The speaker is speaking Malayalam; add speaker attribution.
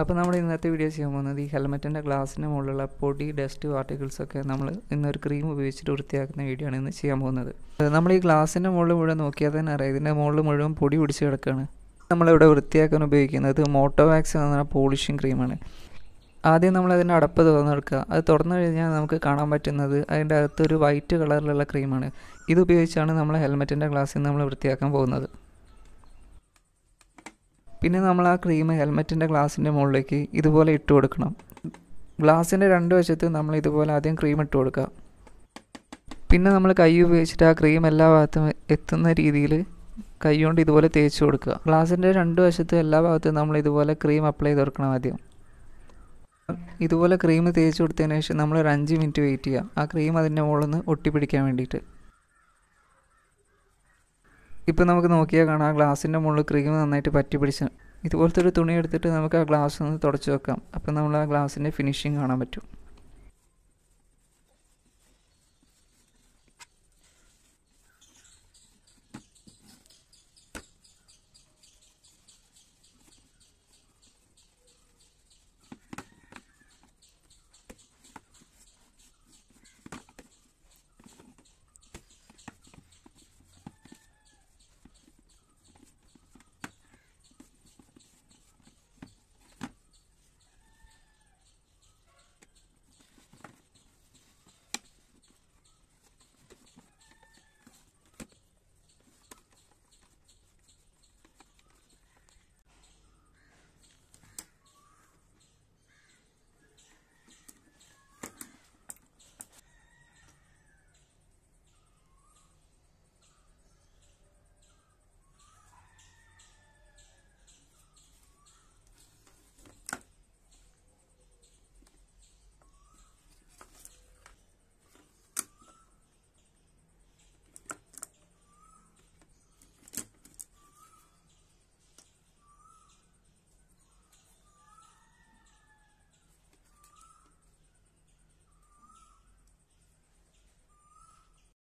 Speaker 1: അപ്പോൾ നമ്മൾ ഇന്നത്തെ വീഡിയോ ചെയ്യാൻ പോകുന്നത് ഈ ഹെൽമെറ്റിൻ്റെ ഗ്ലാസ്സിന് മുകളിലുള്ള പൊടി ഡസ്റ്റ് പാർട്ടിക്കിൾസൊക്കെ നമ്മൾ ഇന്നൊരു ക്രീം ഉപയോഗിച്ചിട്ട് വൃത്തിയാക്കുന്ന വീഡിയോ ആണ് ഇന്ന് ചെയ്യാൻ പോകുന്നത് നമ്മൾ ഈ ഗ്ലാസ്സിൻ്റെ മുകളിൽ മുഴുവൻ നോക്കിയാൽ തന്നെ അറിയാം ഇതിൻ്റെ മുകളിൽ മുഴുവൻ പൊടി പിടിച്ച് കിടക്കുകയാണ് നമ്മളിവിടെ വൃത്തിയാക്കാൻ ഉപയോഗിക്കുന്നത് മോട്ടോവാക്സ് എന്ന് പറഞ്ഞാൽ പോളിഷിംഗ് ക്രീമാണ് ആദ്യം നമ്മൾ അതിൻ്റെ അടപ്പ് തുറന്നെടുക്കുക അത് തുറന്നു കഴിഞ്ഞാൽ നമുക്ക് കാണാൻ പറ്റുന്നത് അതിൻ്റെ അകത്തൊരു വൈറ്റ് കളറിലുള്ള ക്രീമാണ് ഇത് ഉപയോഗിച്ചാണ് നമ്മൾ ഹെൽമെറ്റിൻ്റെ ഗ്ലാസ്സിൽ നമ്മൾ വൃത്തിയാക്കാൻ പോകുന്നത് പിന്നെ നമ്മൾ ആ ക്രീം ഹെൽമെറ്റിൻ്റെ ഗ്ലാസിൻ്റെ മുകളിലേക്ക് ഇതുപോലെ ഇട്ട് കൊടുക്കണം ഗ്ലാസിൻ്റെ രണ്ട് വശത്ത് നമ്മൾ ഇതുപോലെ ആദ്യം ക്രീം ഇട്ട് കൊടുക്കുക പിന്നെ നമ്മൾ കൈ ഉപയോഗിച്ചിട്ട് ആ ക്രീം എല്ലാ ഭാഗത്തും എത്തുന്ന രീതിയിൽ കൈ കൊണ്ട് ഇതുപോലെ തേച്ച് കൊടുക്കുക ഗ്ലാസിൻ്റെ രണ്ട് വശത്തും എല്ലാ ഭാഗത്തും നമ്മൾ ഇതുപോലെ ക്രീം അപ്ലൈ ചെയ്ത് കൊടുക്കണം ആദ്യം ഇതുപോലെ ക്രീം തേച്ച് കൊടുത്തതിന് ശേഷം നമ്മൾ ഒരു അഞ്ച് മിനിറ്റ് വെയിറ്റ് ചെയ്യുക ആ ക്രീം അതിൻ്റെ മുകളിൽ നിന്ന് ഒട്ടിപ്പിടിക്കാൻ വേണ്ടിയിട്ട് ഇപ്പോൾ നമുക്ക് നോക്കിയാൽ കാണാം ആ ഗ്ലാസിൻ്റെ മുകളിൽ ക്രീം നന്നായിട്ട് പറ്റി പിടിച്ച് ഇതുപോലത്തെ ഒരു തുണി എടുത്തിട്ട് നമുക്ക് ആ ഗ്ലാസ് ഒന്ന് തുടച്ച് വെക്കാം അപ്പോൾ നമ്മൾ ആ ഗ്ലാസിൻ്റെ ഫിനിഷിങ് കാണാൻ പറ്റും